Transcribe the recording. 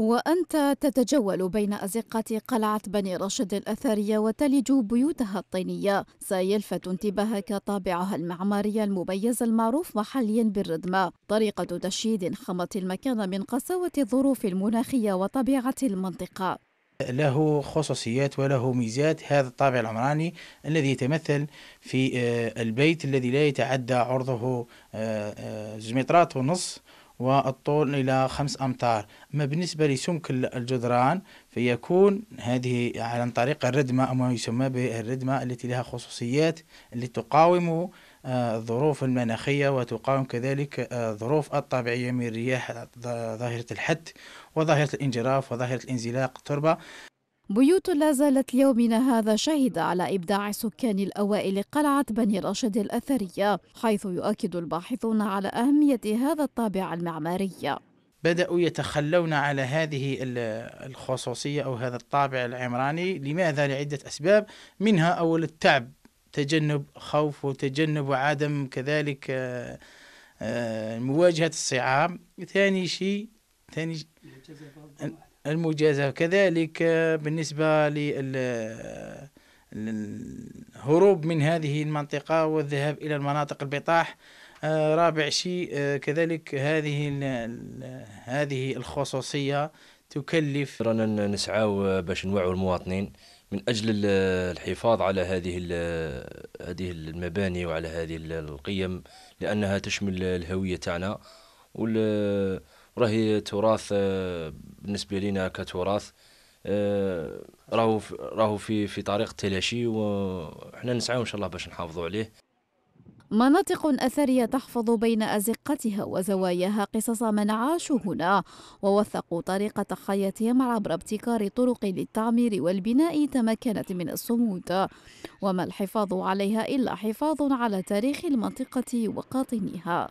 وأنت تتجول بين أزقة قلعة بني رشد الأثرية وتلج بيوتها الطينية سيلفت انتباهك طابعها المعماري المميز المعروف محليا بالردمة طريقة تشييد خمط المكان من قساوة الظروف المناخية وطبيعة المنطقة له خصوصيات وله ميزات هذا الطابع العمراني الذي يتمثل في آه، البيت الذي لا يتعدى عرضه آه، آه، مترات ونصف والطول إلى خمس أمتار أما بالنسبة لسمك الجدران فيكون هذه عن طريق الردمة أو ما يسمى بالردمة التي لها خصوصيات التي تقاوم آه، الظروف المناخية وتقاوم كذلك آه، الظروف الطبيعية من رياح ظاهرة الحد وظاهرة الانجراف وظاهرة الانزلاق التربة بيوت لا زالت ليومنا هذا شهد على إبداع سكان الأوائل قلعة بني راشد الأثرية حيث يؤكد الباحثون على أهمية هذا الطابع المعماري بدأوا يتخلون على هذه الخصوصية أو هذا الطابع العمراني لماذا لعدة أسباب منها أول التعب تجنب خوف وتجنب وعدم كذلك آه، آه، مواجهة الصعاب ثاني شيء ثاني المجازفة كذلك آه، بالنسبة للهروب آه، من هذه المنطقة والذهاب إلى المناطق البطاح آه، رابع شيء كذلك هذه هذه الخصوصية تكلف رانا نسعاو باش نوعوا المواطنين من اجل الحفاظ على هذه هذه المباني وعلى هذه القيم لانها تشمل الهويه تاعنا وراهي تراث بالنسبه لنا كتراث آه، راهو راهو في في طريق التلاشي وحنا نسعى ان شاء الله باش نحافظوا عليه مناطق أثرية تحفظ بين أزقتها وزواياها قصص من عاشوا هنا ووثقوا طريقة حياتهم عبر ابتكار طرق للتعمير والبناء تمكنت من الصمود وما الحفاظ عليها إلا حفاظ على تاريخ المنطقة وقاطنيها